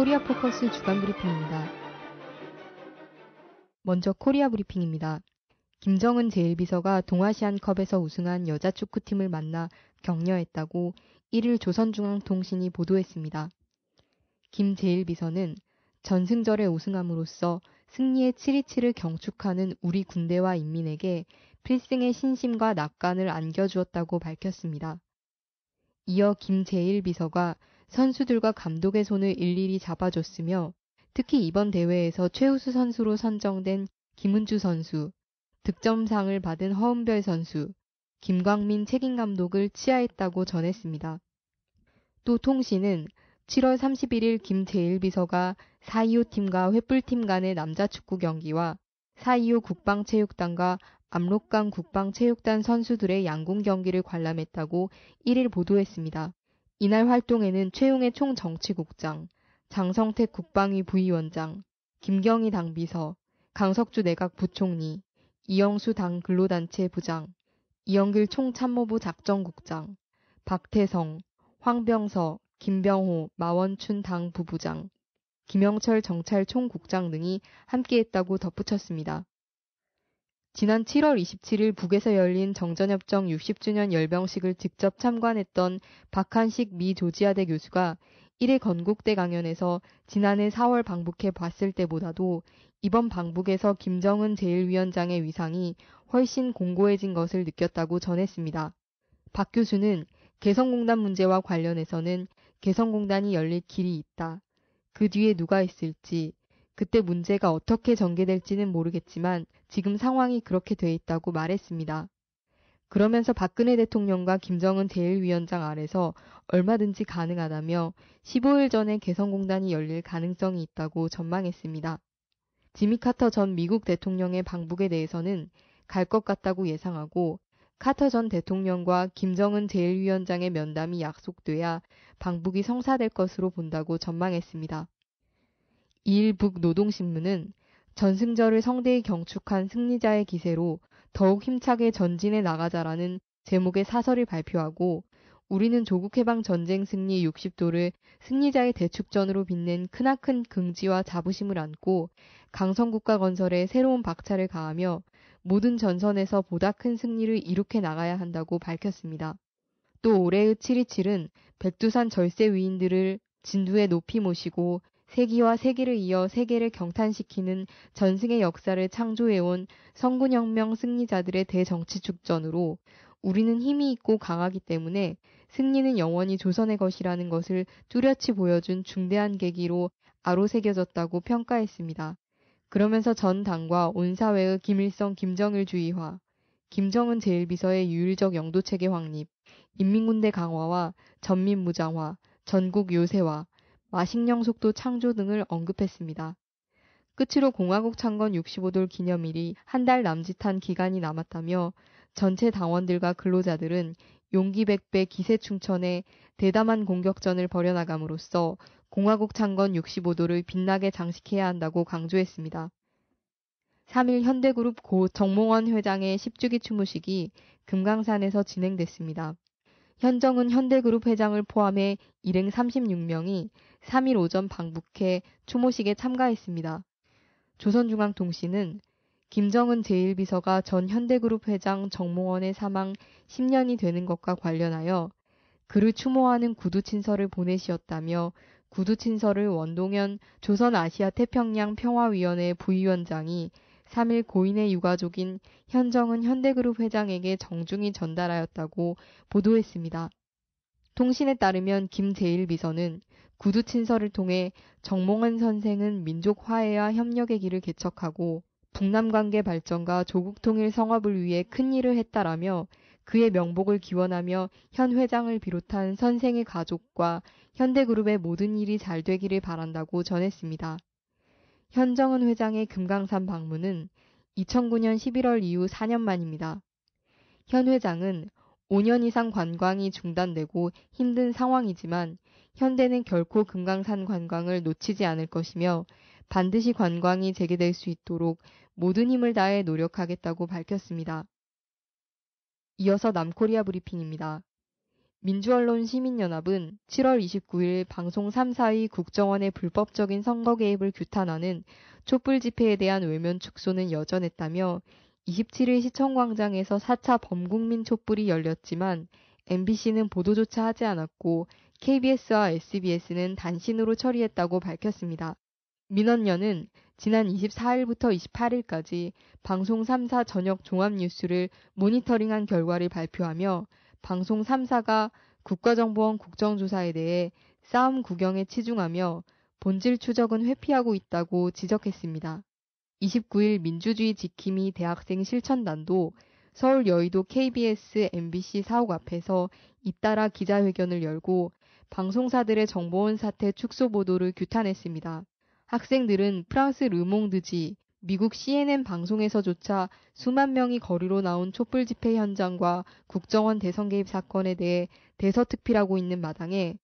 코리아 포커스 주간 브리핑입니다. 먼저 코리아 브리핑입니다. 김정은 제1비서가 동아시안컵에서 우승한 여자 축구팀을 만나 격려했다고 1일 조선중앙통신이 보도했습니다. 김 제1비서는 전승절에 우승함으로써 승리의 7리치를 경축하는 우리 군대와 인민에게 필승의 신심과 낙관을 안겨주었다고 밝혔습니다. 이어 김 제1비서가 선수들과 감독의 손을 일일이 잡아줬으며 특히 이번 대회에서 최우수 선수로 선정된 김은주 선수, 득점상을 받은 허은별 선수, 김광민 책임 감독을 치하했다고 전했습니다. 또 통신은 7월 31일 김재일 비서가 4.25 팀과 횃불팀 간의 남자 축구 경기와 4.25 국방체육단과 압록강 국방체육단 선수들의 양궁 경기를 관람했다고 1일 보도했습니다. 이날 활동에는 최용의 총정치국장, 장성택 국방위 부위원장, 김경희 당비서, 강석주 내각 부총리, 이영수 당 근로단체 부장, 이영길 총참모부 작전국장, 박태성, 황병서, 김병호, 마원춘 당 부부장, 김영철 정찰총국장 등이 함께했다고 덧붙였습니다. 지난 7월 27일 북에서 열린 정전협정 60주년 열병식을 직접 참관했던 박한식 미 조지아대 교수가 1회 건국대 강연에서 지난해 4월 방북해 봤을 때보다도 이번 방북에서 김정은 제1위원장의 위상이 훨씬 공고해진 것을 느꼈다고 전했습니다. 박 교수는 개성공단 문제와 관련해서는 개성공단이 열릴 길이 있다. 그 뒤에 누가 있을지, 그때 문제가 어떻게 전개될지는 모르겠지만 지금 상황이 그렇게 돼 있다고 말했습니다. 그러면서 박근혜 대통령과 김정은 제1위원장 아래서 얼마든지 가능하다며 15일 전에 개성공단이 열릴 가능성이 있다고 전망했습니다. 지미 카터 전 미국 대통령의 방북에 대해서는 갈 것 같다고 예상하고 카터 전 대통령과 김정은 제1위원장의 면담이 약속돼야 방북이 성사될 것으로 본다고 전망했습니다. 이일북 노동신문은 전승절을 성대히 경축한 승리자의 기세로 더욱 힘차게 전진해 나가자라는 제목의 사설을 발표하고 우리는 조국해방 전쟁 승리 60도를 승리자의 대축전으로 빛낸 크나큰 긍지와 자부심을 안고 강성국가 건설에 새로운 박차를 가하며 모든 전선에서 보다 큰 승리를 이룩해 나가야 한다고 밝혔습니다. 또 올해의 727은 백두산 절세 위인들을 진두에 높이 모시고 세기와 세기를 이어 세계를 경탄시키는 전승의 역사를 창조해온 성군혁명 승리자들의 대정치 축전으로 우리는 힘이 있고 강하기 때문에 승리는 영원히 조선의 것이라는 것을 뚜렷이 보여준 중대한 계기로 아로새겨졌다고 평가했습니다. 그러면서 전 당과 온 사회의 김일성 김정일 주의화, 김정은 제1비서의 유일적 영도체계 확립, 인민군대 강화와 전민무장화, 전국 요새화, 마식령 속도 창조 등을 언급했습니다. 끝으로 공화국 창건 65돌 기념일이 한 달 남짓한 기간이 남았다며 전체 당원들과 근로자들은 용기 백배 기세 충천에 대담한 공격전을 벌여나감으로써 공화국 창건 65도를 빛나게 장식해야 한다고 강조했습니다. 3일 현대그룹 고 정몽원 회장의 10주기 추모식이 금강산에서 진행됐습니다. 현정은 현대그룹 회장을 포함해 일행 36명이 3일 오전 방북해 추모식에 참가했습니다. 조선중앙통신은 김정은 제1비서가 전 현대그룹 회장 정몽원의 사망 10년이 되는 것과 관련하여 그를 추모하는 구두친서를 보내시었다며 구두친서를 원동현 조선아시아 태평양 평화위원회 부위원장이 3일 고인의 유가족인 현정은 현대그룹 회장에게 정중히 전달하였다고 보도했습니다. 통신에 따르면 김제일비서는 구두 친서를 통해 정몽은 선생은 민족화해와 협력의 길을 개척하고 북남 관계 발전과 조국 통일 성업을 위해 큰 일을 했다라며 그의 명복을 기원하며 현 회장을 비롯한 선생의 가족과 현대그룹의 모든 일이 잘 되기를 바란다고 전했습니다. 현정은 회장의 금강산 방문은 2009년 11월 이후 4년 만입니다. 현 회장은 5년 이상 관광이 중단되고 힘든 상황이지만 현대는 결코 금강산 관광을 놓치지 않을 것이며 반드시 관광이 재개될 수 있도록 모든 힘을 다해 노력하겠다고 밝혔습니다. 이어서 남코리아 브리핑입니다. 민주언론 시민연합은 7월 29일 방송 3사의 국정원의 불법적인 선거 개입을 규탄하는 촛불 집회에 대한 외면 축소는 여전했다며 27일 시청광장에서 4차 범국민 촛불이 열렸지만 MBC는 보도조차 하지 않았고 KBS와 SBS는 단신으로 처리했다고 밝혔습니다. 민원연은 지난 24일부터 28일까지 방송 3사 전역 종합뉴스를 모니터링한 결과를 발표하며 방송 3사가 국가정보원 국정조사에 대해 싸움 구경에 치중하며 본질 추적은 회피하고 있다고 지적했습니다. 29일 민주주의 지킴이 대학생 실천단도 서울 여의도 KBS MBC 사옥 앞에서 잇따라 기자회견을 열고 방송사들의 정보원 사태 축소 보도를 규탄했습니다. 학생들은 프랑스 르몽드지, 미국 CNN 방송에서조차 수만 명이 거리로 나온 촛불 집회 현장과 국정원 대선 개입 사건에 대해 대서특필하고 있는 마당에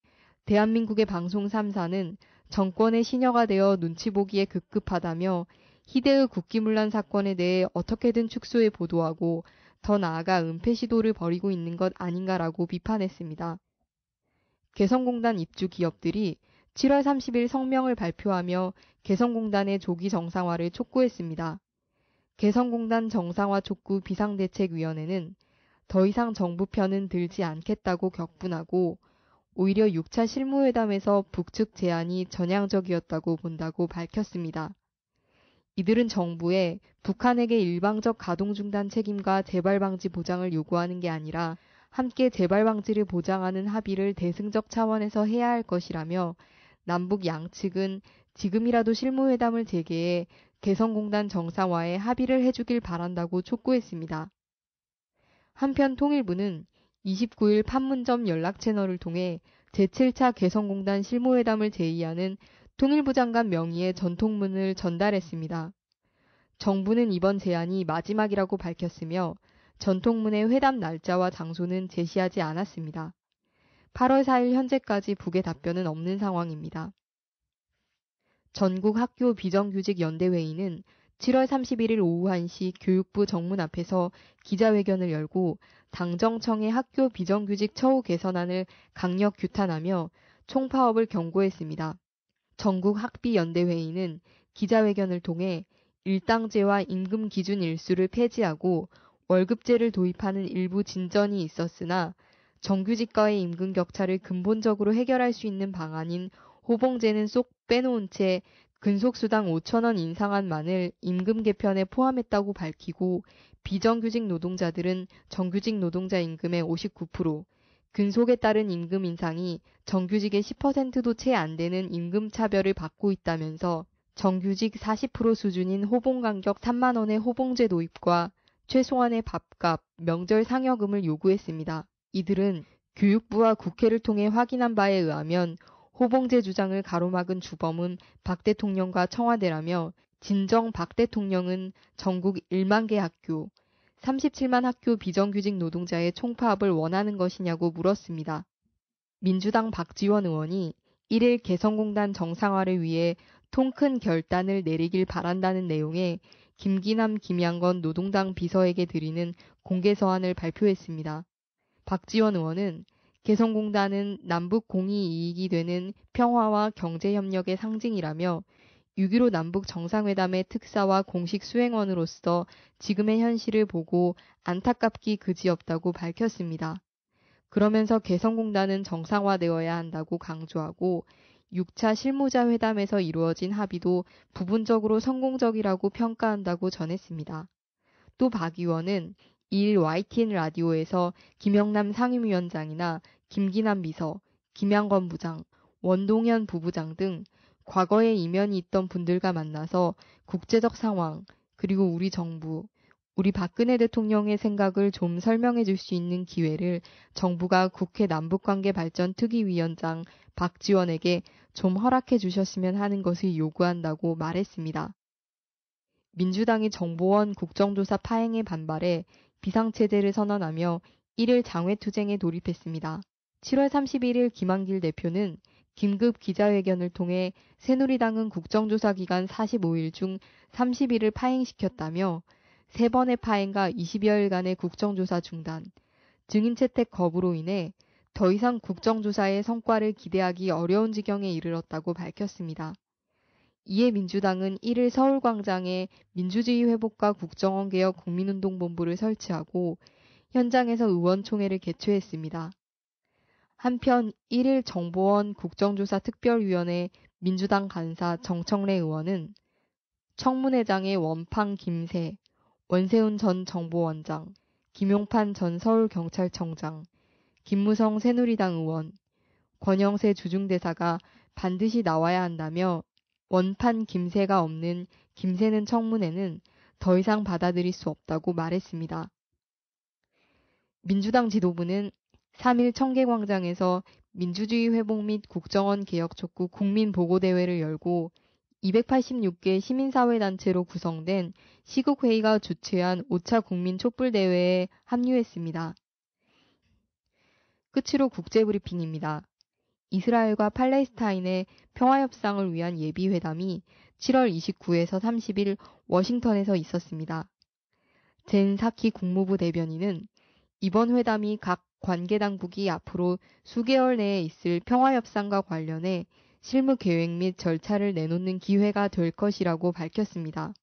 대한민국의 방송 3사는 정권의 신여가 되어 눈치 보기에 급급하다며 희대의 국기문란 사건에 대해 어떻게든 축소해 보도하고 더 나아가 은폐 시도를 벌이고 있는 것 아닌가라고 비판했습니다. 개성공단 입주 기업들이 7월 30일 성명을 발표하며 개성공단의 조기 정상화를 촉구했습니다. 개성공단 정상화 촉구 비상대책위원회는 더 이상 정부 편은 들지 않겠다고 격분하고 오히려 6차 실무회담에서 북측 제안이 전향적이었다고 본다고 밝혔습니다. 이들은 정부에 북한에게 일방적 가동 중단 책임과 재발 방지 보장을 요구하는 게 아니라 함께 재발 방지를 보장하는 합의를 대승적 차원에서 해야 할 것이라며 남북 양측은 지금이라도 실무회담을 재개해 개성공단 정상화에 합의를 해주길 바란다고 촉구했습니다. 한편 통일부는 29일 판문점 연락 채널을 통해 제7차 개성공단 실무회담을 제의하는 통일부 장관 명의의 전통문을 전달했습니다. 정부는 이번 제안이 마지막이라고 밝혔으며 전통문의 회담 날짜와 장소는 제시하지 않았습니다. 8월 4일 현재까지 북의 답변은 없는 상황입니다. 전국 학교 비정규직 연대회의는 7월 31일 오후 1시 교육부 정문 앞에서 기자회견을 열고 당정청의 학교 비정규직 처우 개선안을 강력 규탄하며 총파업을 경고했습니다. 전국 학비연대회의는 기자회견을 통해 일당제와 임금 기준 일수를 폐지하고 월급제를 도입하는 일부 진전이 있었으나 정규직과의 임금 격차를 근본적으로 해결할 수 있는 방안인 호봉제는 쏙 빼놓은 채 근속수당 5천원 인상안만을 임금 개편에 포함했다고 밝히고 비정규직 노동자들은 정규직 노동자 임금의 59%, 근속에 따른 임금 인상이 정규직의 10%도 채 안 되는 임금 차별을 받고 있다면서 정규직 40% 수준인 호봉 간격 3만원의 호봉제 도입과 최소한의 밥값, 명절 상여금을 요구했습니다. 이들은 교육부와 국회를 통해 확인한 바에 의하면 호봉제 주장을 가로막은 주범은 박 대통령과 청와대라며 진정 박 대통령은 전국 1만 개 학교, 37만 학교 비정규직 노동자의 총파업을 원하는 것이냐고 물었습니다. 민주당 박지원 의원이 1일 개성공단 정상화를 위해 통 큰 결단을 내리길 바란다는 내용의 김기남 김양건 노동당 비서에게 드리는 공개 서한을 발표했습니다. 박지원 의원은 개성공단은 남북 공이 이익이 되는 평화와 경제협력의 상징이라며 6.15 남북 정상회담의 특사와 공식 수행원으로서 지금의 현실을 보고 안타깝기 그지없다고 밝혔습니다. 그러면서 개성공단은 정상화되어야 한다고 강조하고 6차 실무자 회담에서 이루어진 합의도 부분적으로 성공적이라고 평가한다고 전했습니다. 또 박 의원은 이일 YTN 라디오에서 김영남 상임위원장이나 김기남 비서 김양건 부장, 원동현 부부장 등 과거에 이면이 있던 분들과 만나서 국제적 상황, 그리고 우리 정부, 우리 박근혜 대통령의 생각을 좀 설명해 줄 수 있는 기회를 정부가 국회 남북관계 발전 특위위원장 박지원에게 좀 허락해 주셨으면 하는 것을 요구한다고 말했습니다. 민주당이 정보원 국정조사 파행에 반발해 비상체제를 선언하며 1일 장외투쟁에 돌입했습니다. 7월 31일 김한길 대표는 긴급 기자회견을 통해 새누리당은 국정조사 기간 45일 중 30일을 파행시켰다며 3번의 파행과 20여일간의 국정조사 중단, 증인 채택 거부로 인해 더 이상 국정조사의 성과를 기대하기 어려운 지경에 이르렀다고 밝혔습니다. 이에 민주당은 1일 서울광장에 민주주의 회복과 국정원개혁 국민운동본부를 설치하고 현장에서 의원총회를 개최했습니다. 한편 1일 정보원 국정조사특별위원회 민주당 간사 정청래 의원은 청문회장의 원팡 김세, 원세훈 전 정보원장, 김용판 전 서울경찰청장, 김무성 새누리당 의원, 권영세 주중대사가 반드시 나와야 한다며 원판 김새가 없는 김새는 청문회는 더 이상 받아들일 수 없다고 말했습니다. 민주당 지도부는 3일 청계광장에서 민주주의 회복 및 국정원 개혁 촉구 국민보고대회를 열고 286개 시민사회단체로 구성된 시국회의가 주최한 5차 국민촛불대회에 합류했습니다. 끝으로 국제브리핑입니다. 이스라엘과 팔레스타인의 평화협상을 위한 예비회담이 7월 29에서 30일 워싱턴에서 있었습니다. 젠 사키 국무부 대변인은 이번 회담이 각 관계 당국이 앞으로 수개월 내에 있을 평화협상과 관련해 실무 계획 및 절차를 내놓는 기회가 될 것이라고 밝혔습니다.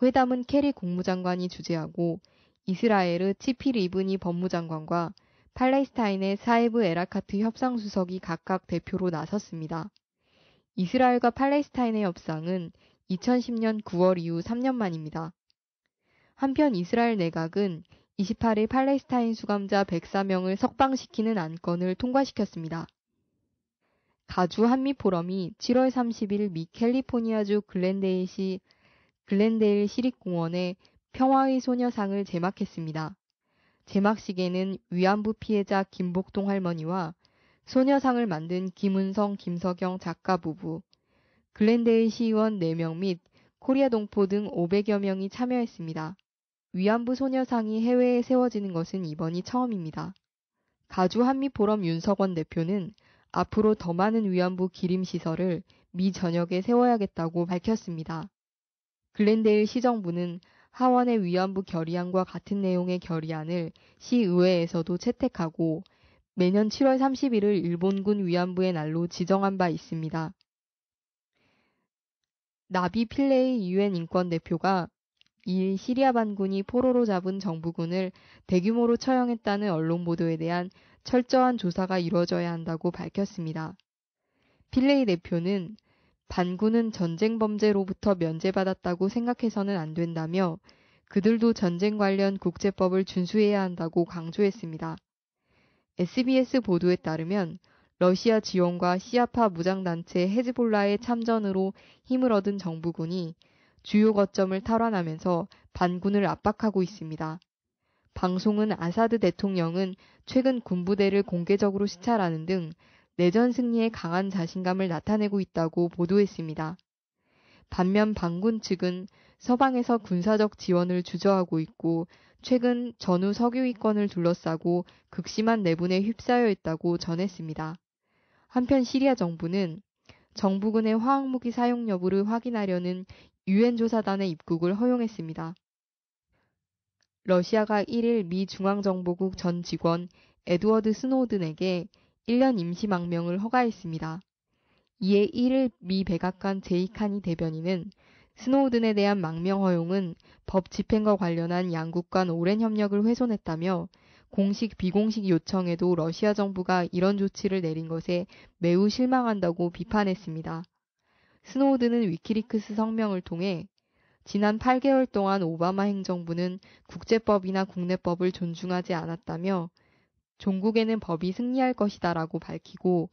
회담은 캐리 국무장관이 주재하고 이스라엘의 치필 리브니 법무장관과 팔레스타인의 사이브 에라카트 협상수석이 각각 대표로 나섰습니다. 이스라엘과 팔레스타인의 협상은 2010년 9월 이후 3년 만입니다. 한편 이스라엘 내각은 28일 팔레스타인 수감자 104명을 석방시키는 안건을 통과시켰습니다. 가주 한미 포럼이 7월 30일 미 캘리포니아주 글렌데일시 글렌데일 시립공원에 평화의 소녀상을 제막했습니다. 제막식에는 위안부 피해자 김복동 할머니와 소녀상을 만든 김은성, 김석영 작가 부부, 글렌데일 시의원 4명 및 코리아 동포 등 500여 명이 참여했습니다. 위안부 소녀상이 해외에 세워지는 것은 이번이 처음입니다. 가주 한미포럼 윤석원 대표는 앞으로 더 많은 위안부 기림 시설을 미 전역에 세워야겠다고 밝혔습니다. 글렌데일 시정부는 하원의 위안부 결의안과 같은 내용의 결의안을 시의회에서도 채택하고 매년 7월 31일 일본군 위안부의 날로 지정한 바 있습니다. 나비 필레이 유엔 인권 대표가 이일 시리아 반군이 포로로 잡은 정부군을 대규모로 처형했다는 언론 보도에 대한 철저한 조사가 이루어져야 한다고 밝혔습니다. 필레이 대표는 반군은 전쟁 범죄로부터 면제받았다고 생각해서는 안 된다며 그들도 전쟁 관련 국제법을 준수해야 한다고 강조했습니다. SBS 보도에 따르면 러시아 지원과 시아파 무장단체 헤즈볼라의 참전으로 힘을 얻은 정부군이 주요 거점을 탈환하면서 반군을 압박하고 있습니다. 방송은 아사드 대통령은 최근 군부대를 공개적으로 시찰하는 등 내전 승리에 강한 자신감을 나타내고 있다고 보도했습니다. 반면 반군 측은 서방에서 군사적 지원을 주저하고 있고 최근 전후 석유위권을 둘러싸고 극심한 내분에 휩싸여 있다고 전했습니다. 한편 시리아 정부는 정부군의 화학무기 사용 여부를 확인하려는 유엔 조사단의 입국을 허용했습니다. 러시아가 1일 미 중앙정보국 전 직원 에드워드 스노든에게 1년 임시망명을 허가했습니다. 이에 1일 미 백악관 제이카니 대변인은 스노우든에 대한 망명 허용은 법 집행과 관련한 양국 간 오랜 협력을 훼손했다며 공식 비공식 요청에도 러시아 정부가 이런 조치를 내린 것에 매우 실망한다고 비판했습니다. 스노우드는 위키리크스 성명을 통해 지난 8개월 동안 오바마 행정부는 국제법이나 국내법을 존중하지 않았다며 종국에는 법이 승리할 것이다라고 밝히고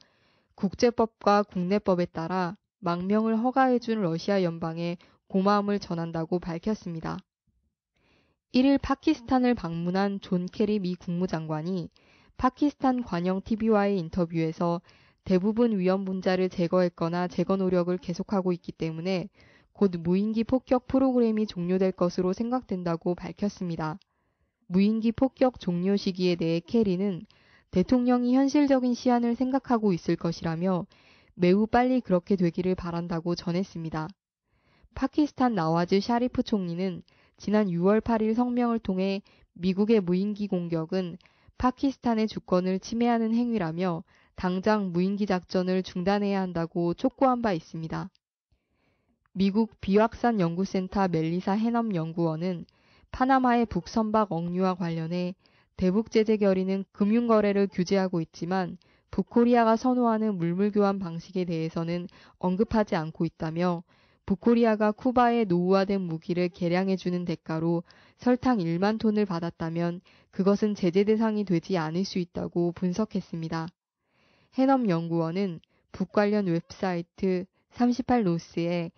국제법과 국내법에 따라 망명을 허가해준 러시아 연방에 고마움을 전한다고 밝혔습니다. 1일 파키스탄을 방문한 존 케리 미 국무장관이 파키스탄 관영 TV와의 인터뷰에서 대부분 위험 분자를 제거했거나 제거 노력을 계속하고 있기 때문에 곧 무인기 폭격 프로그램이 종료될 것으로 생각된다고 밝혔습니다. 무인기 폭격 종료 시기에 대해 캐리는 대통령이 현실적인 시안을 생각하고 있을 것이라며 매우 빨리 그렇게 되기를 바란다고 전했습니다. 파키스탄 나와즈 샤리프 총리는 지난 6월 8일 성명을 통해 미국의 무인기 공격은 파키스탄의 주권을 침해하는 행위라며 당장 무인기 작전을 중단해야 한다고 촉구한 바 있습니다. 미국 비확산 연구센터 멜리사 해넘 연구원은 파나마의 북선박 억류와 관련해 대북 제재 결의는 금융 거래를 규제하고 있지만 북코리아가 선호하는 물물 교환 방식에 대해서는 언급하지 않고 있다며 북코리아가 쿠바에 노후화된 무기를 개량해주는 대가로 설탕 1만 톤을 받았다면 그것은 제재 대상이 되지 않을 수 있다고 분석했습니다. 해넘 연구원은 북 관련 웹사이트 38노스에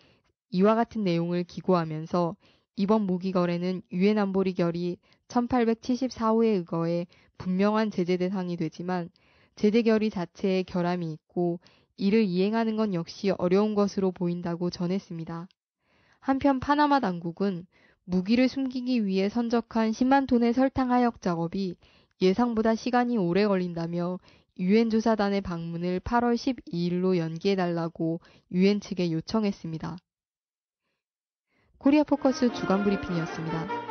이와 같은 내용을 기고하면서 이번 무기 거래는 유엔 안보리 결의 1874호에 의거해 분명한 제재 대상이 되지만 제재 결의 자체에 결함이 있고 이를 이행하는 건 역시 어려운 것으로 보인다고 전했습니다. 한편 파나마 당국은 무기를 숨기기 위해 선적한 10만 톤의 설탕 하역 작업이 예상보다 시간이 오래 걸린다며 유엔 조사단의 방문을 8월 12일로 연기해달라고 유엔 측에 요청했습니다. 코리아 포커스 주간 브리핑이었습니다.